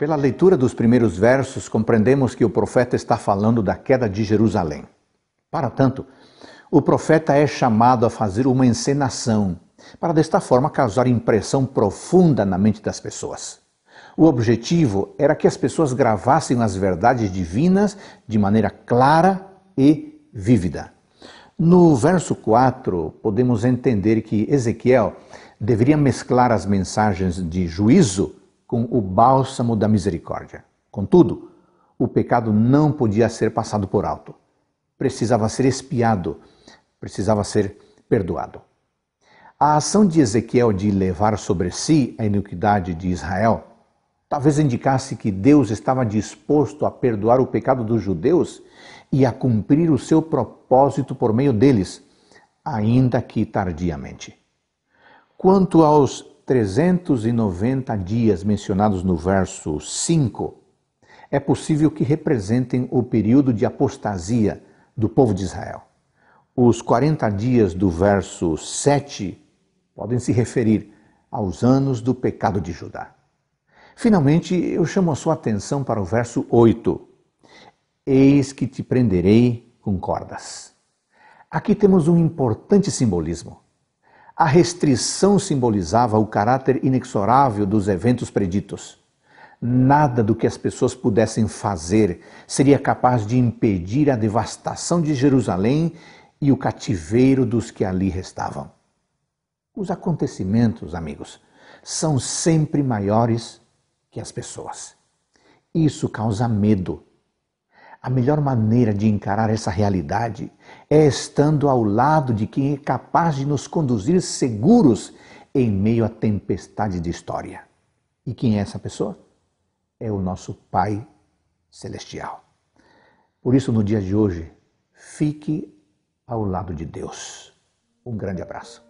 Pela leitura dos primeiros versos, compreendemos que o profeta está falando da queda de Jerusalém. Para tanto, o profeta é chamado a fazer uma encenação para desta forma causar impressão profunda na mente das pessoas. O objetivo era que as pessoas gravassem as verdades divinas de maneira clara e vívida. No verso 4, podemos entender que Ezequiel deveria mesclar as mensagens de juízo com o bálsamo da misericórdia. Contudo, o pecado não podia ser passado por alto. Precisava ser espiado, precisava ser perdoado. A ação de Ezequiel de levar sobre si a iniquidade de Israel talvez indicasse que Deus estava disposto a perdoar o pecado dos judeus e a cumprir o seu propósito por meio deles, ainda que tardiamente. Quanto aos 390 dias mencionados no verso 5 é possível que representem o período de apostasia do povo de Israel. Os 40 dias do verso 7 podem se referir aos anos do pecado de Judá. Finalmente, eu chamo a sua atenção para o verso 8. Eis que te prenderei com cordas. Aqui temos um importante simbolismo. A restrição simbolizava o caráter inexorável dos eventos preditos. Nada do que as pessoas pudessem fazer seria capaz de impedir a devastação de Jerusalém e o cativeiro dos que ali restavam. Os acontecimentos, amigos, são sempre maiores que as pessoas. Isso causa medo a melhor maneira de encarar essa realidade é estando ao lado de quem é capaz de nos conduzir seguros em meio à tempestade de história. E quem é essa pessoa? É o nosso Pai Celestial. Por isso, no dia de hoje, fique ao lado de Deus. Um grande abraço.